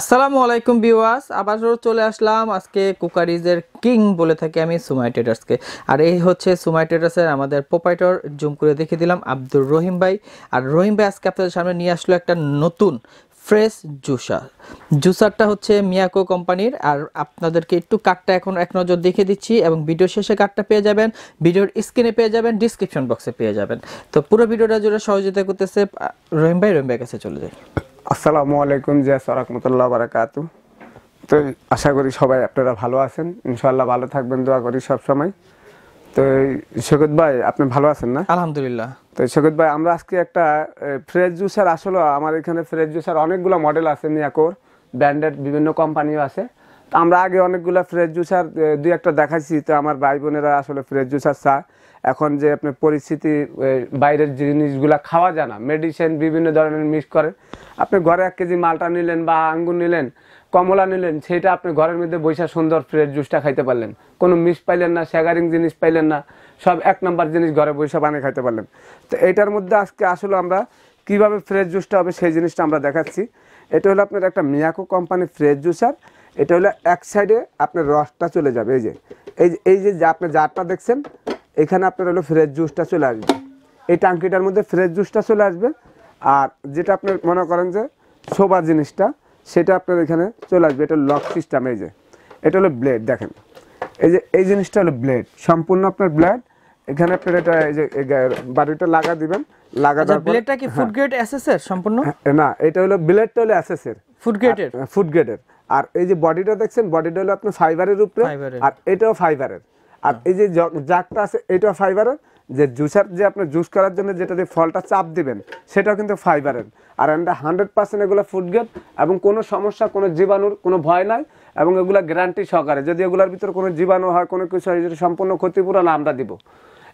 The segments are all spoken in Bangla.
আসসালামু আলাইকুম বিওয়াস আবারও চলে আসলাম আজকে কুকারিজের কিং বলে থাকি আমি সুমাই ট্রেডার্সকে আর এই হচ্ছে সুমাই ট্রেডার্সের আমাদের প্রোপাইটর জুম করে দেখে দিলাম আব্দুর রহিম ভাই আর রহিম ভাই আজকে আপনাদের সামনে নিয়ে আসলো একটা নতুন ফ্রেশ জুসার জুসারটা হচ্ছে মিয়াকো কোম্পানির আর আপনাদেরকে একটু কার্ডটা এখন এক নজর দেখে দিচ্ছি এবং ভিডিও শেষে কার্ডটা পেয়ে যাবেন ভিডিওর স্ক্রিনে পেয়ে যাবেন ডিসক্রিপশন বক্সে পেয়ে যাবেন তো পুরো ভিডিওটা জুড়ে সহযোগিতা করতেছে রহিম ভাই রহিম ভাইয়ের কাছে চলে যায় আসসালামু আলাইকুম জিয়াস রহমতুল্লাহ বারাকাতু তো আশা করি সবাই আপনারা ভালো আছেন ইনশাল্লাহ ভালো থাকবেন দোয়া করি সবসময় তো শেখত ভাই আপনি ভালো আছেন না আলহামদুলিল্লাহ তো শেখত ভাই আমরা আজকে একটা ফ্রেশ জুসার আসলে আমার এখানে ফ্রেশ জুসার অনেকগুলো মডেল আছে মিয়াকোর ব্র্যান্ডেড বিভিন্ন কোম্পানিও আছে আমরা আগে অনেকগুলো ফ্রেশ জুসার দুই একটা দেখাইছি তো আমার ভাই বোনেরা আসলে ফ্রেশ জুসার চা এখন যে আপনার পরিস্থিতি বাইরের জিনিসগুলো খাওয়া যায় না মেডিসিন বিভিন্ন ধরনের মিক্স করে আপনি ঘরে এক কেজি মালটা নিলেন বা আঙ্গুর নিলেন কমলা নিলেন সেটা আপনি ঘরের মধ্যে বৈশা সুন্দর ফ্রেশ জুসটা খাইতে পারলেন কোনো মিস পাইলেন না স্যাগারিং জিনিস পাইলেন না সব এক নম্বর জিনিস ঘরে বৈশা বানিয়ে খাইতে পারলেন তো এটার মধ্যে আজকে আসলে আমরা কিভাবে ফ্রেশ জুসটা হবে সেই জিনিসটা আমরা দেখাচ্ছি এটা হলো আপনার একটা মিয়াকো কোম্পানি ফ্রেশ জুসার এটা হলো এক সাইডে আপনার রসটা চলে যাবে এই যে এই এই যে আপনি জারটা দেখছেন এখানে আপনার হলো ফ্রেশ জুসটা চলে আসবে এই টাঙ্কিটার মধ্যে ফ্রেশ জুসটা চলে আসবে আর যেটা আপনার মনে করেন যে শোবার জিনিসটা সেটা আপনার এখানে চলে আসবে এটা লক সিস্টেম এই যে এটা হলো ব্লেড দেখেন এই যে এই জিনিসটা হলো ব্লেড সম্পূর্ণ আপনার ব্লেড এখানে আপনার এটা এই যে বাড়িটা লাগা দিবেন লাগা আচ্ছা, দেওয়ার ব্লেডটা কি ফুড গ্রেড এসএস এর সম্পূর্ণ হ্যাঁ, না এটা হলো ব্লেডটা হলো এসএস এর ফুড গ্রেডের ফুড গ্রেডের আর এই যে বডিটা দেখছেন বডিটা হলো আপনার ফাইবারের উপরে আর এটাও ফাইবারের আর হ্যাঁ। এই যে জাগটা আছে এটাও ফাইবারের যে জুসার যে আপনি জুস করার জন্য যেটা যে ফলটা চাপ দিবেন সেটাও কিন্তু ফাইবারের আর এটা হান্ড্রেড পার্সেন্ট এগুলো ফুড গ্রেড এবং কোনো সমস্যা কোনো জীবাণুর কোনো ভয় নাই এবং এগুলো গ্যারান্টি সহকারে যদি এগুলোর ভিতরে কোনো জীবাণু হয় কোনো কিছু হয় সম্পূর্ণ ক্ষতিপূরণ আমরা দিব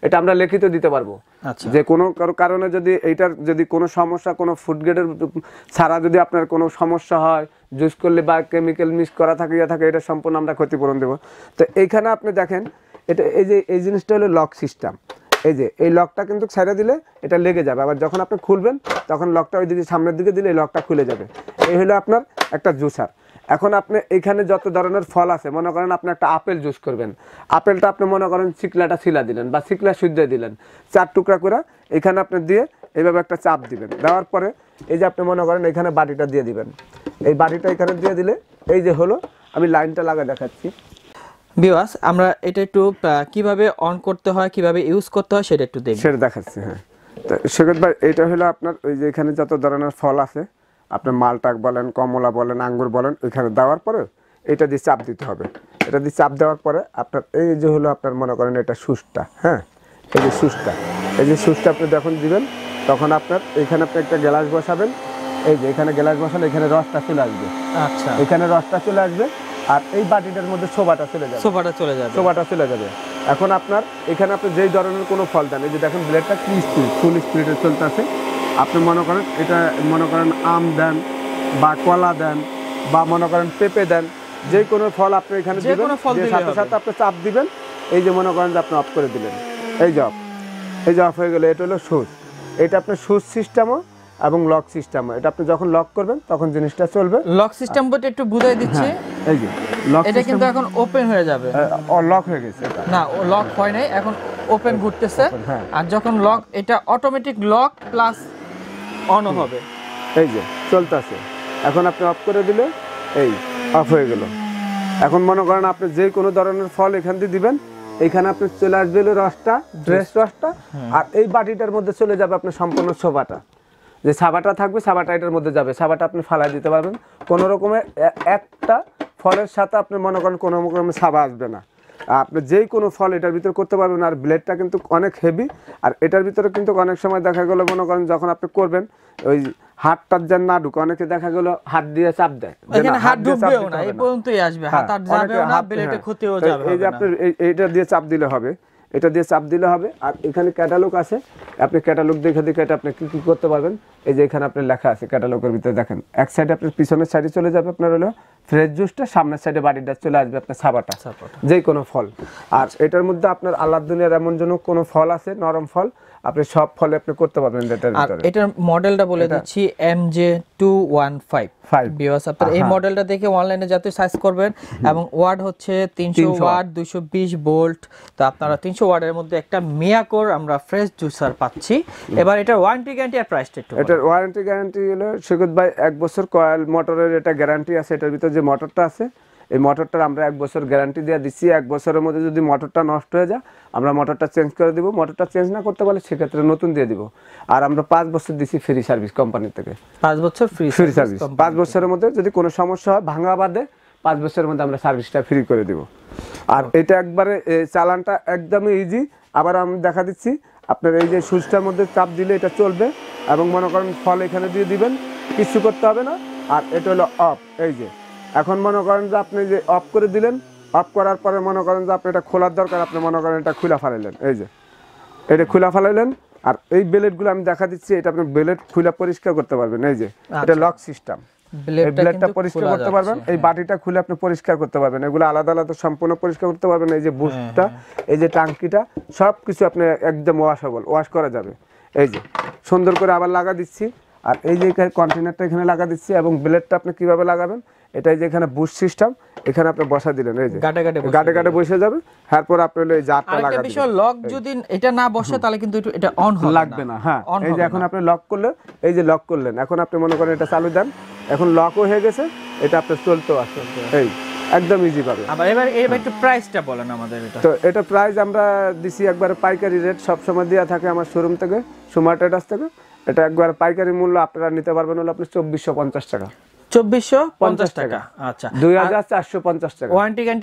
এটা আমরা লিখিত দিতে পারবো আচ্ছা। যে কোনো কারণে যদি এইটার যদি কোনো সমস্যা কোনো ফুড গ্রেডের ছাড়া যদি আপনার কোনো সমস্যা হয় জুস করলে বা কেমিক্যাল মিক্স করা থাকে ইয়া থাকে এটা সম্পূর্ণ আমরা ক্ষতিপূরণ দেবো তো এইখানে আপনি দেখেন এটা এই যে এই জিনিসটা হলো লক সিস্টেম এই যে এই লকটা কিন্তু ছেড়ে দিলে এটা লেগে যাবে আবার যখন আপনি খুলবেন তখন লকটা ওই দিকে সামনের দিকে দিলে এই লকটা খুলে যাবে এই হলো আপনার একটা জুসার এখন আপনি এখানে যত ধরনের ফল আছে মনে করেন আপনি একটা আপেল জুস করবেন আপেলটা আপনি মনে করেন চিকলাটা শিলা দিলেন বা শিকলা সুদ্ধে দিলেন চার টুকরা করে এখানে আপনি দিয়ে এইভাবে একটা চাপ দিবেন দেওয়ার পরে এই যে আপনি মনে করেন এখানে বাড়িটা দিয়ে দিবেন এই বাড়িটা এখানে দিয়ে দিলে এই যে হলো আমি লাইনটা লাগা দেখাচ্ছি বিওয়াস আমরা এটা একটু কিভাবে অন করতে হয় কিভাবে ইউজ করতে হয় সেটা একটু দেখি সেটা দেখাচ্ছি হ্যাঁ সেক্ষেত্রে এটা হলো আপনার ওই যে এখানে যত ধরনের ফল আছে আপনি মালটাক বলেন কমলা বলেন আঙ্গুর বলেন ওইখানে দেওয়ার পরে এটা দিয়ে চাপ দিতে হবে এটা দিয়ে চাপ দেওয়ার পরে আপনার এই যে হলো আপনার মনে করেন এটা সুসটা হ্যাঁ এই যে সুসটা এই যে সুসটা আপনি যখন দিবেন তখন আপনার এখানে আপনি একটা গ্যালাস বসাবেন এই যে এখানে গ্যালাস বসালে এখানে রসটা চলে আসবে আচ্ছা এখানে রসটা চলে আসবে আর এই বাটিটার মধ্যে শোভাটা চলে যাবে শোভাটা চলে যাবে শোভাটা চলে যাবে এখন আপনার এখানে আপনি যেই ধরনের কোনো ফল দেন এই যে দেখেন ব্লেডটা কি স্পিড ফুল স্পিডে চলতে আছে আপনি মনে করেন এটা মনে করেন আম দেন বা কলা দেন বা মনে করেন পেঁপে দেন যে কোনো ফল আপনি এখানে সাথে সাথে আপনি চাপ দিবেন এই যে মনে করেন যে আপনি অফ করে দিলেন এই যে অফ এই যে অফ হয়ে গেলে এটা হলো সুচ এটা আপনার সুচ সিস্টেমও এবং লক সিস্টেমও এটা আপনি যখন লক করবেন তখন জিনিসটা চলবে লক সিস্টেম বলতে একটু বুঝাই হ্যাঁ, দিচ্ছি এই যে লক এটা কিন্তু এখন ওপেন হয়ে যাবে লক হ্যাঁ, হয়ে গেছে না লক হয় নাই এখন ওপেন ঘুরতেছে হ্যাঁ। আর যখন লক এটা অটোমেটিক লক প্লাস অনও হবে এই যে চলতেছে এখন আপনি অফ করে দিলে এই অফ হয়ে গেল এখন মনে করেন আপনি যে কোনো ধরনের ফল এখান দিয়ে দিবেন এখানে আপনি চলে আসবে রসটা ড্রেস রসটা আর এই বাটিটার মধ্যে চলে যাবে আপনার সম্পূর্ণ সোভাটা যে সাবাটা থাকবে সাবাটা এটার মধ্যে যাবে সাবাটা আপনি ফালাই দিতে পারবেন কোনো রকমের একটা ফলের সাথে আপনি মনে করেন কোনো রকমের সাবা আসবে না আপনি যেই কোনো ফল এটার ভিতরে করতে পারবেন আর ব্লেডটা কিন্তু অনেক হেভি আর এটার ভিতরে কিন্তু অনেক সময় দেখা গেলো মনে করেন যখন আপনি করবেন ওই হাতটার যেন না ঢুকে অনেকে দেখা গেলো হাত দিয়ে চাপ দেয় এই যে আপনি এটা দিয়ে চাপ দিলে হবে এটা দিয়ে চাপ দিলে হবে আর এখানে ক্যাটালগ আছে আপনি ক্যাটালগ দেখে দেখে এটা আপনি কী কী করতে পারবেন এই যে এখানে আপনার লেখা আছে ক্যাটালগের ভিতরে দেখেন এক সাইডে আপনার পিছনের সাইডে চলে যাবে আপনার হলো ফ্রেশ জুসটা সামনের সাইডে বাড়িটা চলে আসবে আপনার সাবাটা যে কোনো ফল আর এটার মধ্যে আপনার আল্লাহ দুনিয়ার এমন জন্য কোনো ফল আছে নরম ফল আপনি সব ফলে আপনি করতে পারবেন আর এটার মডেলটা বলে দিচ্ছি এম জে 215 ভিউয়ার্স আপনারা এই মডেলটা দেখে অনলাইনে যাতে সাইজ করবেন এবং ওয়ার্ড হচ্ছে 300 ওয়াট 220 ভোল্ট তো আপনারা 300 ওয়ার্ডের মধ্যে একটা মিয়াকোর আমরা ফ্রেশ জুসার পাচ্ছি এবার এটার ওয়ারেন্টি গ্যারান্টি আর প্রাইসটা একটু এটার ওয়ারেন্টি গ্যারান্টি হলো সুগত ভাই এক বছর কয়েল মোটরের এটা গ্যারান্টি আছে এটার ভিতরে যে মোটরটা আছে এই মোটরটার আমরা এক বছর গ্যারান্টি দেওয়া দিচ্ছি এক বছরের মধ্যে যদি মোটরটা নষ্ট হয়ে যায় আমরা মোটরটা চেঞ্জ করে দিব মোটরটা চেঞ্জ না করতে পারলে সেক্ষেত্রে নতুন দিয়ে দিব আর আমরা পাঁচ বছর দিচ্ছি ফ্রি সার্ভিস কোম্পানি থেকে পাঁচ বছর ফ্রি ফ্রি সার্ভিস পাঁচ বছরের মধ্যে যদি কোনো সমস্যা হয় ভাঙা বাদে পাঁচ বছরের মধ্যে আমরা সার্ভিসটা ফ্রি করে দিব আর এটা একবারে চালানটা একদমই ইজি আবার আমি দেখা দিচ্ছি আপনার এই যে সুইচটার মধ্যে চাপ দিলে এটা চলবে এবং মনে করেন ফল এখানে দিয়ে দিবেন কিছু করতে হবে না আর এটা হলো অফ এই যে এখন মনে করেন যে আপনি যে অফ করে দিলেন অফ করার পরে মনে করেন যে আপনি এটা খোলার দরকার আপনি মনে করেন এটা খোলা ফালাইলেন এই যে এটা খোলা ফালাইলেন আর এই বেলেটগুলো আমি দেখা দিচ্ছি এটা আপনি বেলেট খুলে পরিষ্কার করতে পারবেন এই যে আচ্ছা। এটা লক সিস্টেম ব্লেডটা পরিষ্কার করতে পারবেন এই বাটিটা খুলে আপনি পরিষ্কার করতে পারবেন এগুলো আলাদা আলাদা সম্পূর্ণ পরিষ্কার করতে পারবেন এই যে হ্যাঁ, বুস্টটা হ্যাঁ। এই যে টাঙ্কিটা সব কিছু আপনি একদম ওয়াশেবল ওয়াশ করা যাবে এই যে সুন্দর করে আবার লাগা দিচ্ছি আর এই যে কন্টেনারটা এখানে লাগা দিচ্ছি এবং ব্লেডটা আপনি কিভাবে লাগাবেন এটাই যে এখানে বুশ সিস্টেম এখানে আপনি বসা দিলেন এই যে গাটে গাটে গাটে গাটে বসে যাবে তারপর আপনি এই জারটা লাগা দিবেন লক যদি এটা না বসে তাহলে কিন্তু এটা অন হবে লাগবে না হ্যাঁ এই যে এখন আপনি লক করলেন এই যে লক করলেন এখন আপনি মনে করেন এটা চালু দেন এখন লক হয়ে গেছে এটা আপনি চলতে আসছে এই একদম ইজি পাবে আবার এবার এবার একটু প্রাইসটা বলেন আমাদের এটা তো এটা প্রাইস আমরা দিছি একবার পাইকারি রেট সব সময় দেয়া থাকে আমার শোরুম থেকে সুমার ট্রেডার্স থেকে এটা একবার পাইকারি মূল্য আপনারা নিতে পারবেন হলো আপনি চব্বিশশো পঞ্চাশ টাকা চব্বিশশো পঞ্চাশ টাকা আচ্ছা। হ্যাঁ।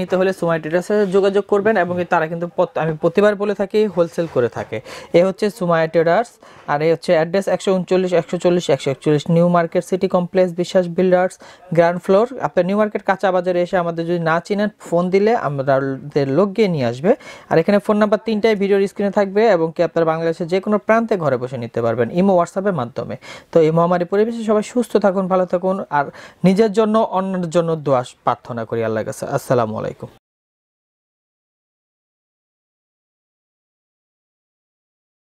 নিতে হলে সুমাই ট্রেডার্সে যোগাযোগ করবেন এবং তারা কিন্তু আমি প্রতিবার বলে থাকি হোলসেল করে থাকে এ হচ্ছে সুমাই ট্রেডার্স আর এই হচ্ছে অ্যাড্রেস একশো উনচল্লিশ একশো চল্লিশ একশো একচল্লিশ new market city complex Biswas builders ground floor আপনার নিউ মার্কেট কাঁচা বাজারে এসে আমাদের যদি না চিনেন ফোন দিলে আমাদের লোক গিয়ে নিয়ে আসবে আর এখানে ফোন নাম্বার তিনটাই ভিডিওর স্ক্রিনে থাকবে এবং কি আপনারা বাংলাদেশের যে কোনো প্রান্তে ঘরে বসে নিতে পারবেন ইমো হোয়াটসঅ্যাপের মাধ্যমে তো এই মহামারী পরিবেশে সবাই সুস্থ থাকুন ভালো থাকুন আর নিজের জন্য অন্যের জন্য দোয়া প্রার্থনা করি আল্লাহ কাছে আসসালামু আলাইকুম